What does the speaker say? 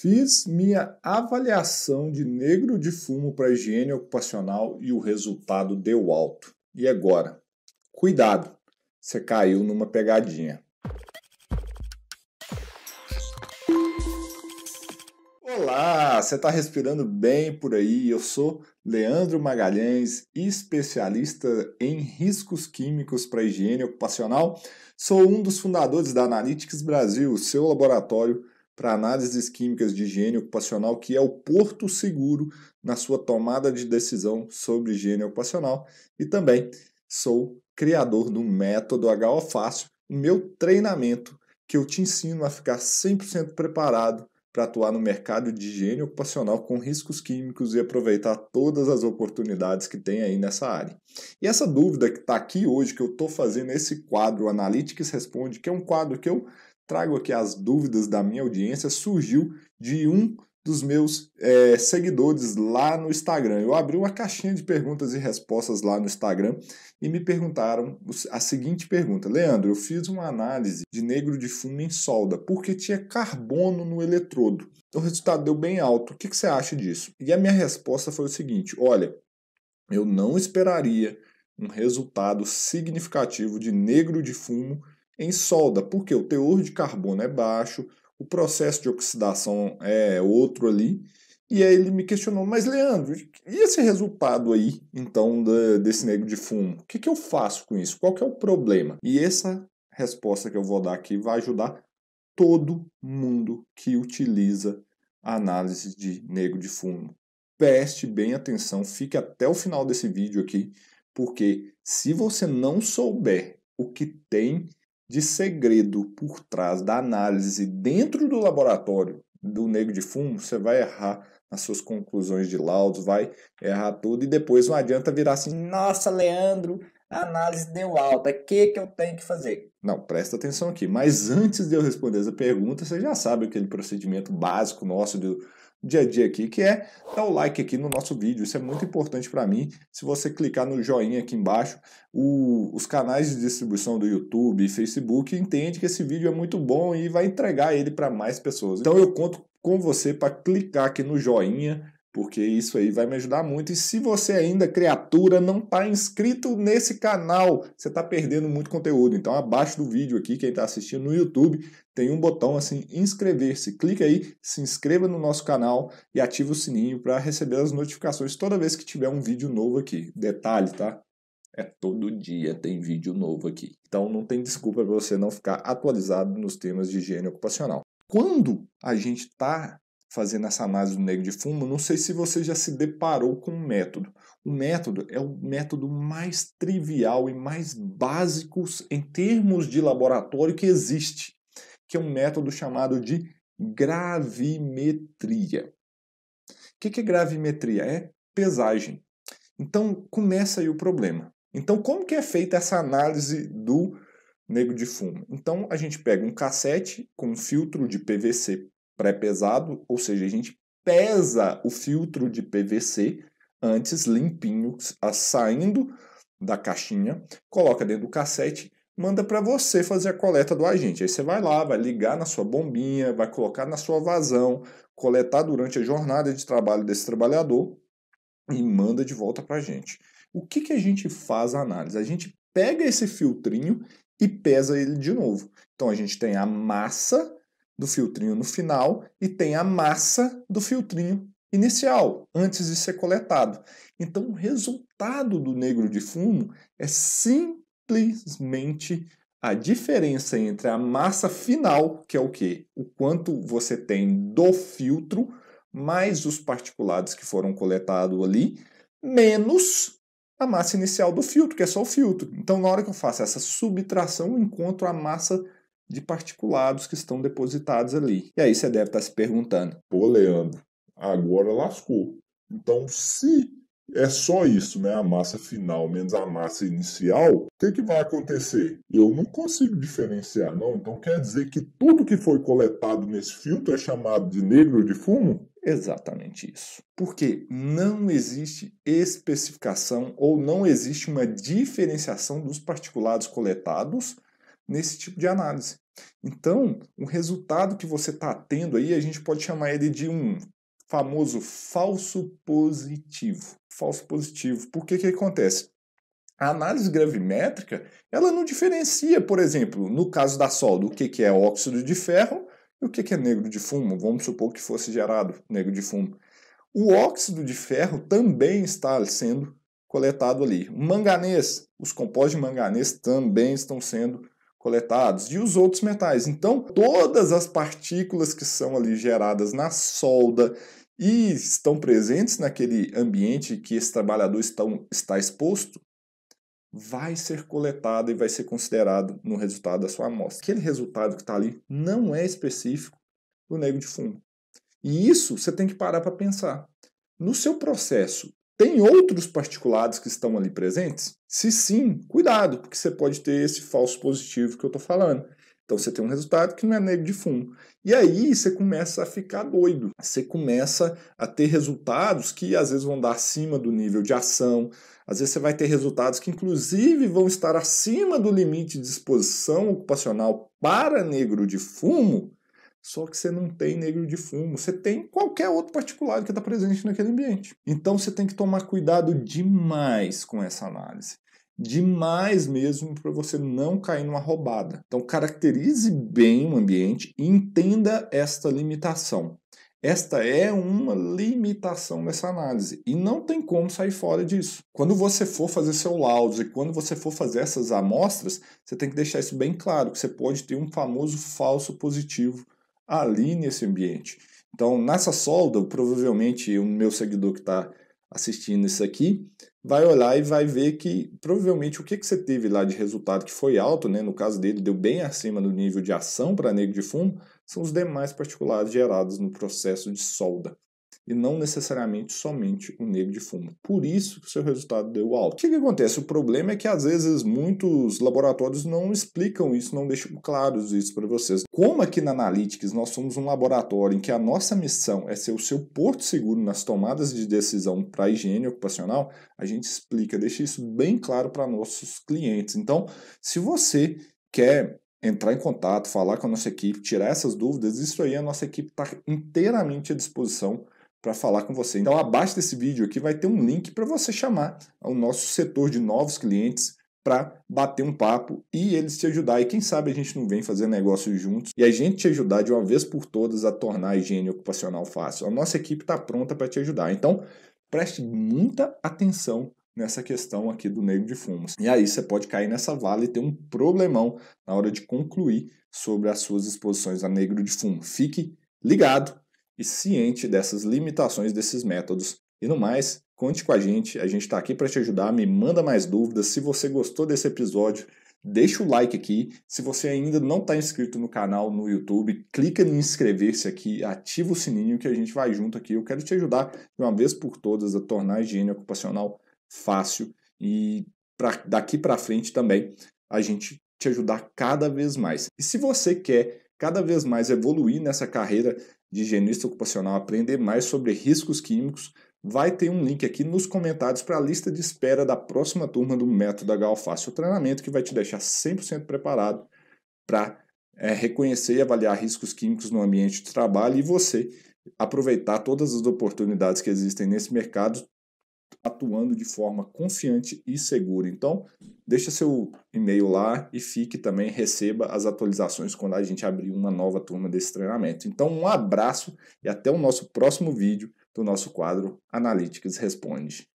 Fiz minha avaliação de negro de fumo para higiene ocupacional e o resultado deu alto. E agora? Cuidado, você caiu numa pegadinha. Olá, você está respirando bem por aí? Eu sou Leandro Magalhães, especialista em riscos químicos para higiene ocupacional. Sou um dos fundadores da Analytics Brasil, seu laboratório para análises químicas de higiene ocupacional, que é o porto seguro na sua tomada de decisão sobre higiene ocupacional. E também sou criador do método HO Fácil, o meu treinamento que eu te ensino a ficar 100% preparado para atuar no mercado de higiene ocupacional com riscos químicos e aproveitar todas as oportunidades que tem aí nessa área. E essa dúvida que está aqui hoje, que eu estou fazendo esse quadro Analytics Responde, que é um quadro que eu trago aqui as dúvidas da minha audiência, surgiu de um dos meus é, seguidores lá no Instagram. Eu abri uma caixinha de perguntas e respostas lá no Instagram e me perguntaram a seguinte pergunta: Leandro, eu fiz uma análise de negro de fumo em solda porque tinha carbono no eletrodo. O resultado deu bem alto. O que, que você acha disso? E a minha resposta foi o seguinte: olha, eu não esperaria um resultado significativo de negro de fumo em solda, porque o teor de carbono é baixo, o processo de oxidação é outro ali. E aí ele me questionou, mas Leandro, e esse resultado aí, então, da, desse negro de fumo? O que, que eu faço com isso? Qual que é o problema? E essa resposta que eu vou dar aqui vai ajudar todo mundo que utiliza a análise de negro de fumo. Preste bem atenção, fique até o final desse vídeo aqui, porque se você não souber o que tem de segredo por trás da análise dentro do laboratório do negro de fumo, você vai errar nas suas conclusões de laudos, vai errar tudo e depois não adianta virar assim: nossa, Leandro, a análise deu alta, o que, que eu tenho que fazer? Não, presta atenção aqui. Mas antes de eu responder essa pergunta, você já sabe aquele procedimento básico nosso do dia a dia aqui, que é dar o like aqui no nosso vídeo. Isso é muito importante para mim. Se você clicar no joinha aqui embaixo, o, os canais de distribuição do YouTube e Facebook entende que esse vídeo é muito bom e vai entregar ele para mais pessoas. Então eu conto com você para clicar aqui no joinha porque isso aí vai me ajudar muito. E se você ainda, criatura, não está inscrito nesse canal, você está perdendo muito conteúdo. Então, abaixo do vídeo aqui, quem está assistindo no YouTube, tem um botão assim, inscrever-se. Clica aí, se inscreva no nosso canal e ative o sininho para receber as notificações toda vez que tiver um vídeo novo aqui. Detalhe, tá? É todo dia tem vídeo novo aqui. Então não tem desculpa para você não ficar atualizado nos temas de higiene ocupacional. Quando a gente está fazendo essa análise do negro de fumo, não sei se você já se deparou com um método. O método é o método mais trivial e mais básico em termos de laboratório que existe, que é um método chamado de gravimetria. O que é gravimetria? É pesagem. Então começa aí o problema. Então como que é feita essa análise do negro de fumo? Então a gente pega um cassete com um filtro de PVC pré-pesado, ou seja, a gente pesa o filtro de PVC antes limpinho, saindo da caixinha, coloca dentro do cassete, manda para você fazer a coleta do agente. Aí você vai lá, vai ligar na sua bombinha, vai colocar na sua vazão, coletar durante a jornada de trabalho desse trabalhador e manda de volta para a gente. O que, que a gente faz a análise? A gente pega esse filtrinho e pesa ele de novo. Então a gente tem a massa do filtrinho no final e tem a massa do filtrinho inicial, antes de ser coletado. Então, o resultado do negro de fumo é simplesmente a diferença entre a massa final, que é o que? O quanto você tem do filtro, mais os particulados que foram coletados ali, menos a massa inicial do filtro, que é só o filtro. Então, na hora que eu faço essa subtração, eu encontro a massa de particulados que estão depositados ali. E aí você deve estar tá se perguntando: pô, Leandro, agora lascou. Então, se é só isso, né? A massa final menos a massa inicial. O que, que vai acontecer? Eu não consigo diferenciar, não. Então quer dizer que tudo que foi coletado nesse filtro é chamado de negro de fumo? Exatamente isso. Porque não existe especificação ou não existe uma diferenciação dos particulados coletados nesse tipo de análise. Então, o resultado que você está tendo aí, a gente pode chamar ele de um famoso falso positivo. Falso positivo. Por que que acontece? A análise gravimétrica, ela não diferencia, por exemplo, no caso da solda, o que, que é óxido de ferro e o que, que é negro de fumo. Vamos supor que fosse gerado negro de fumo. O óxido de ferro também está sendo coletado ali. O manganês, os compostos de manganês também estão sendo coletados e os outros metais. Então, todas as partículas que são ali geradas na solda e estão presentes naquele ambiente que esse trabalhador está, está exposto, vai ser coletada e vai ser considerado no resultado da sua amostra. Aquele resultado que está ali não é específico do negro de fumo. E isso você tem que parar para pensar. No seu processo tem outros particulados que estão ali presentes? Se sim, cuidado, porque você pode ter esse falso positivo que eu estou falando. Então você tem um resultado que não é negro de fumo. E aí você começa a ficar doido. Você começa a ter resultados que às vezes vão dar acima do nível de ação. Às vezes você vai ter resultados que inclusive vão estar acima do limite de exposição ocupacional para negro de fumo só que você não tem negro de fumo, você tem qualquer outro particular que está presente naquele ambiente. Então você tem que tomar cuidado demais com essa análise. Demais mesmo para você não cair numa roubada. Então, caracterize bem o ambiente e entenda esta limitação. Esta é uma limitação dessa análise e não tem como sair fora disso. Quando você for fazer seu laudo e quando você for fazer essas amostras, você tem que deixar isso bem claro, que você pode ter um famoso falso positivo ali nesse ambiente. Então, nessa solda, provavelmente o meu seguidor que está assistindo isso aqui vai olhar e vai ver que provavelmente o que, que você teve lá de resultado que foi alto, né? no caso dele, deu bem acima do nível de ação para negro de fumo, são os demais particulados gerados no processo de solda e não necessariamente somente o negro de fumo. Por isso que o seu resultado deu alto. O que, que acontece? O problema é que às vezes muitos laboratórios não explicam isso, não deixam claros isso para vocês. Como aqui na Analytics nós somos um laboratório em que a nossa missão é ser o seu porto seguro nas tomadas de decisão para higiene ocupacional, a gente explica, deixa isso bem claro para nossos clientes. Então, se você quer entrar em contato, falar com a nossa equipe, tirar essas dúvidas, isso aí a nossa equipe está inteiramente à disposição para falar com você. Então, abaixo desse vídeo aqui vai ter um link para você chamar o nosso setor de novos clientes para bater um papo e eles te ajudar. E quem sabe a gente não vem fazer negócios juntos e a gente te ajudar de uma vez por todas a tornar a higiene ocupacional fácil. A nossa equipe está pronta para te ajudar. Então, preste muita atenção nessa questão aqui do negro de fumos. E aí você pode cair nessa vala e ter um problemão na hora de concluir sobre as suas exposições a negro de fumo. Fique ligado e ciente dessas limitações desses métodos. E no mais, conte com a gente, a gente está aqui para te ajudar. Me manda mais dúvidas. Se você gostou desse episódio, deixa o like aqui. Se você ainda não está inscrito no canal no YouTube, clica em inscrever-se aqui, ativa o sininho que a gente vai junto aqui. Eu quero te ajudar de uma vez por todas a tornar a higiene ocupacional fácil e pra, daqui para frente também a gente te ajudar cada vez mais. E se você quer cada vez mais evoluir nessa carreira de higienista ocupacional aprender mais sobre riscos químicos, vai ter um link aqui nos comentários para a lista de espera da próxima turma do Método HOFácil, o treinamento que vai te deixar 100% preparado para é, reconhecer e avaliar riscos químicos no ambiente de trabalho e você aproveitar todas as oportunidades que existem nesse mercado atuando de forma confiante e segura. Então, deixa seu e-mail lá e fique também, receba as atualizações quando a gente abrir uma nova turma desse treinamento. Então, um abraço e até o nosso próximo vídeo do nosso quadro Analytics Responde.